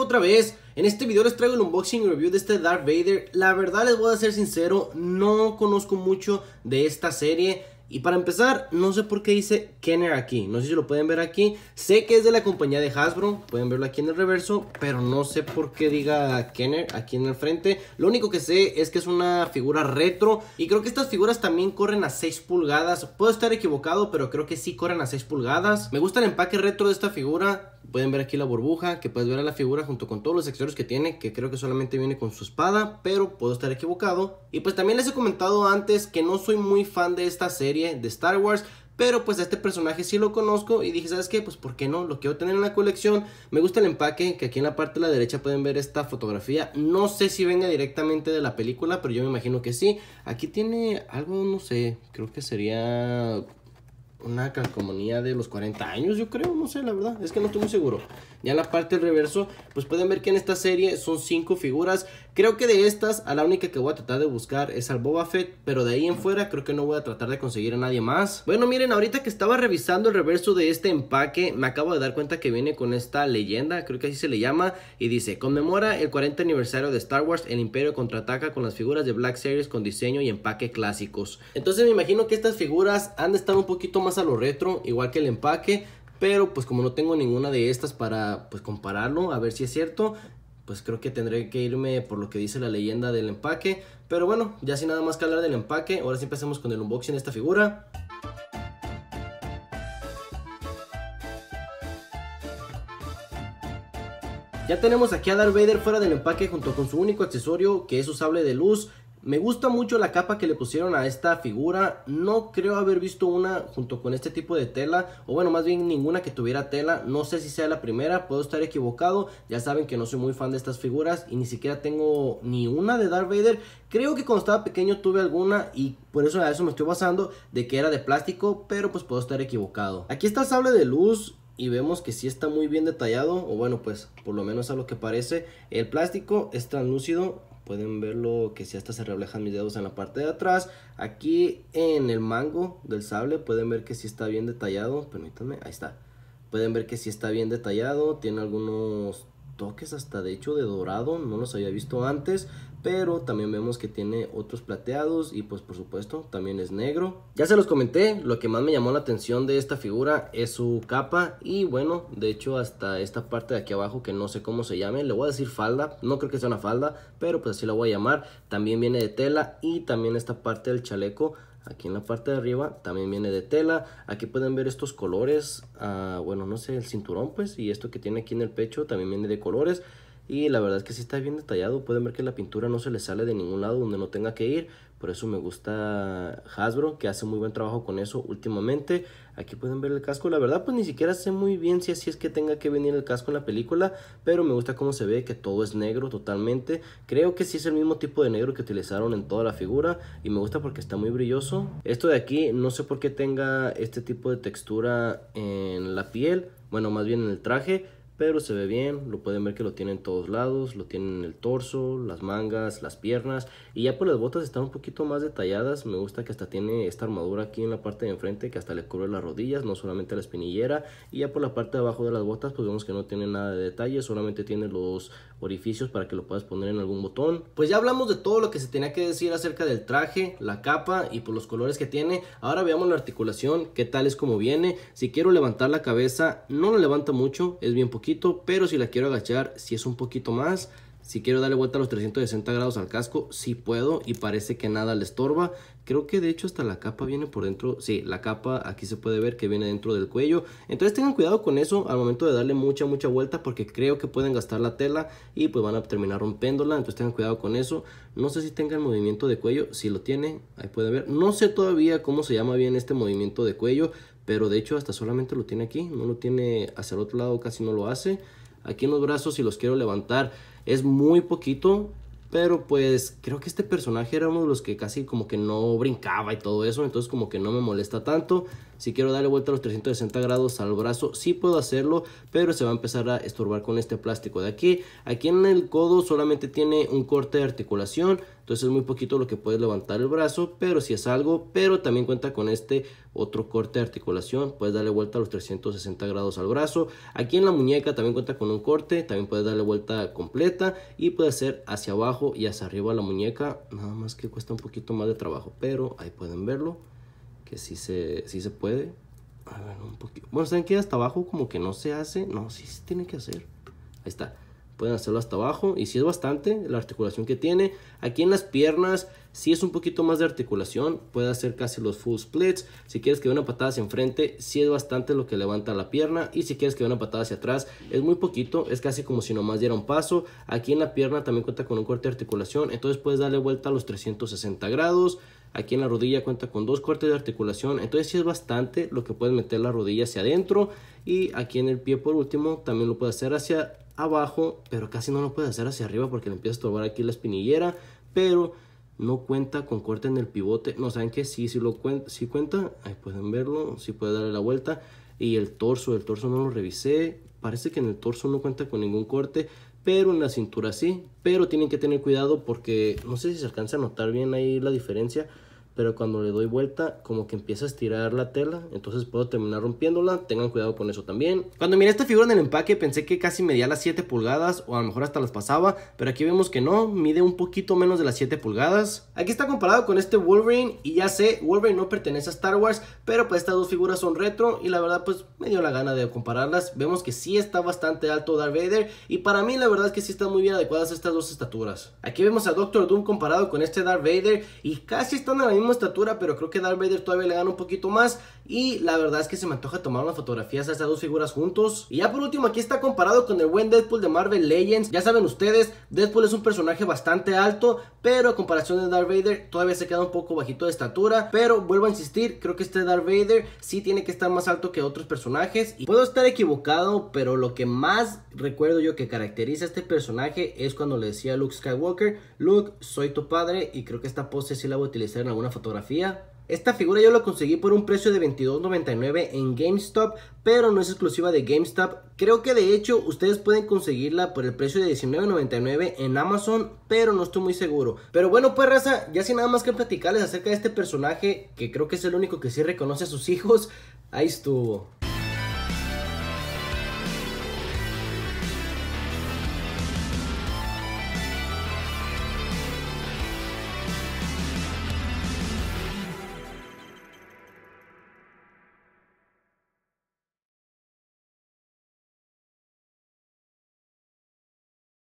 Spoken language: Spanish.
otra vez, en este video les traigo el unboxing y review de este Darth Vader, la verdad les voy a ser sincero, no conozco mucho de esta serie, y para empezar, no sé por qué dice Kenner aquí. No sé si lo pueden ver aquí. Sé que es de la compañía de Hasbro. Pueden verlo aquí en el reverso. Pero no sé por qué diga Kenner aquí en el frente. Lo único que sé es que es una figura retro. Y creo que estas figuras también corren a 6 pulgadas. Puedo estar equivocado, pero creo que sí corren a 6 pulgadas. Me gusta el empaque retro de esta figura. Pueden ver aquí la burbuja, que puedes ver a la figura junto con todos los accesorios que tiene, que creo que solamente viene con su espada, pero puedo estar equivocado. Y pues también les he comentado antes que no soy muy fan de esta serie de Star Wars. Pero pues este personaje sí lo conozco y dije, ¿sabes qué? Pues ¿por qué no? Lo quiero tener en la colección. Me gusta el empaque, que aquí en la parte de la derecha pueden ver esta fotografía. No sé si venga directamente de la película, pero yo me imagino que sí. Aquí tiene algo, no sé, creo que sería una calcomanía de los 40 años, yo creo, no sé, la verdad, es que no estoy muy seguro. Ya en la parte del reverso, pues pueden ver que en esta serie son cinco figuras. Creo que de estas, a la única que voy a tratar de buscar es al Boba Fett, pero de ahí en fuera creo que no voy a tratar de conseguir a nadie más. Bueno, miren, ahorita que estaba revisando el reverso de este empaque, me acabo de dar cuenta que viene con esta leyenda, creo que así se le llama, y dice, conmemora el 40 aniversario de Star Wars, el Imperio contraataca con las figuras de Black Series con diseño y empaque clásicos. Entonces me imagino que estas figuras han de estar un poquito más a lo retro, igual que el empaque, pero pues como no tengo ninguna de estas para pues compararlo, a ver si es cierto, pues creo que tendré que irme por lo que dice la leyenda del empaque. Pero bueno, ya sin nada más que hablar del empaque, ahora sí empecemos con el unboxing de esta figura. Ya tenemos aquí a Darth Vader fuera del empaque junto con su único accesorio que es su sable de luz me gusta mucho la capa que le pusieron a esta figura. No creo haber visto una junto con este tipo de tela. O bueno, más bien ninguna que tuviera tela. No sé si sea la primera. Puedo estar equivocado. Ya saben que no soy muy fan de estas figuras. Y ni siquiera tengo ni una de Darth Vader. Creo que cuando estaba pequeño tuve alguna. Y por eso a eso me estoy basando. De que era de plástico. Pero pues puedo estar equivocado. Aquí está el sable de luz y vemos que sí está muy bien detallado o bueno pues por lo menos a lo que parece el plástico es translúcido Pueden verlo que si hasta se reflejan mis dedos en la parte de atrás. Aquí en el mango del sable pueden ver que si está bien detallado. Permítanme, ahí está. Pueden ver que si está bien detallado. Tiene algunos toques hasta de hecho de dorado, no los había visto antes, pero también vemos que tiene otros plateados y pues por supuesto también es negro. Ya se los comenté, lo que más me llamó la atención de esta figura es su capa y bueno, de hecho hasta esta parte de aquí abajo que no sé cómo se llame, le voy a decir falda, no creo que sea una falda, pero pues así la voy a llamar, también viene de tela y también esta parte del chaleco Aquí en la parte de arriba también viene de tela. Aquí pueden ver estos colores. Ah, bueno, no sé, el cinturón pues. Y esto que tiene aquí en el pecho también viene de colores. Y la verdad es que sí está bien detallado. Pueden ver que la pintura no se le sale de ningún lado donde no tenga que ir. Por eso me gusta Hasbro, que hace muy buen trabajo con eso últimamente. Aquí pueden ver el casco. La verdad, pues ni siquiera sé muy bien si así es que tenga que venir el casco en la película. Pero me gusta cómo se ve, que todo es negro totalmente. Creo que sí es el mismo tipo de negro que utilizaron en toda la figura. Y me gusta porque está muy brilloso. Esto de aquí, no sé por qué tenga este tipo de textura en la piel. Bueno, más bien en el traje pero se ve bien, lo pueden ver que lo tiene en todos lados, lo tienen en el torso, las mangas, las piernas y ya por las botas están un poquito más detalladas, me gusta que hasta tiene esta armadura aquí en la parte de enfrente que hasta le cubre las rodillas, no solamente la espinillera y ya por la parte de abajo de las botas pues vemos que no tiene nada de detalle, solamente tiene los orificios para que lo puedas poner en algún botón. Pues ya hablamos de todo lo que se tenía que decir acerca del traje, la capa y por los colores que tiene, ahora veamos la articulación, qué tal es como viene, si quiero levantar la cabeza no la levanta mucho, es bien poquito pero si la quiero agachar, si es un poquito más. Si quiero darle vuelta a los 360 grados al casco, si puedo y parece que nada le estorba. Creo que de hecho hasta la capa viene por dentro. Sí, la capa aquí se puede ver que viene dentro del cuello. Entonces tengan cuidado con eso al momento de darle mucha, mucha vuelta porque creo que pueden gastar la tela y pues van a terminar rompiéndola. Entonces tengan cuidado con eso. No sé si tenga el movimiento de cuello. Si lo tiene, ahí puede ver. No sé todavía cómo se llama bien este movimiento de cuello pero de hecho hasta solamente lo tiene aquí, no lo tiene hacia el otro lado, casi no lo hace. Aquí en los brazos si los quiero levantar es muy poquito, pero pues creo que este personaje era uno de los que casi como que no brincaba y todo eso, entonces como que no me molesta tanto. Si quiero darle vuelta a los 360 grados al brazo, sí puedo hacerlo, pero se va a empezar a estorbar con este plástico de aquí. Aquí en el codo solamente tiene un corte de articulación, entonces es muy poquito lo que puedes levantar el brazo, pero si sí es algo, pero también cuenta con este otro corte de articulación, puedes darle vuelta a los 360 grados al brazo. Aquí en la muñeca también cuenta con un corte, también puedes darle vuelta completa y puede ser hacia abajo y hacia arriba la muñeca, nada más que cuesta un poquito más de trabajo, pero ahí pueden verlo que sí se, sí se puede. un poquito. Bueno, ¿saben que hasta abajo como que no se hace? No, sí se tiene que hacer. Ahí está. Pueden hacerlo hasta abajo. Y si es bastante la articulación que tiene. Aquí en las piernas, si es un poquito más de articulación. Puede hacer casi los full splits. Si quieres que vea una patada hacia enfrente, sí es bastante lo que levanta la pierna. Y si quieres que vea una patada hacia atrás, es muy poquito. Es casi como si nomás diera un paso. Aquí en la pierna también cuenta con un corte de articulación. Entonces puedes darle vuelta a los 360 grados. Aquí en la rodilla cuenta con dos cortes de articulación. Entonces sí es bastante lo que puedes meter la rodilla hacia adentro. Y aquí en el pie por último también lo puedes hacer hacia abajo. Pero casi no lo puedes hacer hacia arriba porque le empieza a estorbar aquí la espinillera. Pero no cuenta con corte en el pivote. No, ¿saben que Sí, lo cuenta, sí cuenta. Ahí pueden verlo. Sí puede darle la vuelta. Y el torso, el torso no lo revisé. Parece que en el torso no cuenta con ningún corte. Pero en la cintura sí. Pero tienen que tener cuidado porque no sé si se alcanza a notar bien ahí la diferencia pero cuando le doy vuelta como que empieza a estirar la tela, entonces puedo terminar rompiéndola, tengan cuidado con eso también. Cuando miré esta figura en el empaque pensé que casi medía las 7 pulgadas o a lo mejor hasta las pasaba, pero aquí vemos que no, mide un poquito menos de las 7 pulgadas. Aquí está comparado con este Wolverine y ya sé, Wolverine no pertenece a Star Wars, pero pues estas dos figuras son retro y la verdad pues me dio la gana de compararlas. Vemos que sí está bastante alto Darth Vader y para mí la verdad es que sí están muy bien adecuadas estas dos estaturas. Aquí vemos a Doctor Doom comparado con este Darth Vader y casi están en la misma estatura, pero creo que Darth Vader todavía le gana un poquito más. Y la verdad es que se me antoja tomar unas fotografías a estas dos figuras juntos. Y ya por último, aquí está comparado con el buen Deadpool de Marvel Legends. Ya saben ustedes, Deadpool es un personaje bastante alto, pero a comparación de Darth Vader, todavía se queda un poco bajito de estatura. Pero vuelvo a insistir, creo que este Darth Vader sí tiene que estar más alto que otros personajes. Y puedo estar equivocado, pero lo que más recuerdo yo que caracteriza a este personaje es cuando le decía a Luke Skywalker, Luke, soy tu padre. Y creo que esta pose sí la voy a utilizar en alguna fotografía. Esta figura yo la conseguí por un precio de $22.99 en GameStop, pero no es exclusiva de GameStop. Creo que de hecho ustedes pueden conseguirla por el precio de $19.99 en Amazon, pero no estoy muy seguro. Pero bueno, pues raza, ya sin nada más que platicarles acerca de este personaje, que creo que es el único que sí reconoce a sus hijos, ahí estuvo.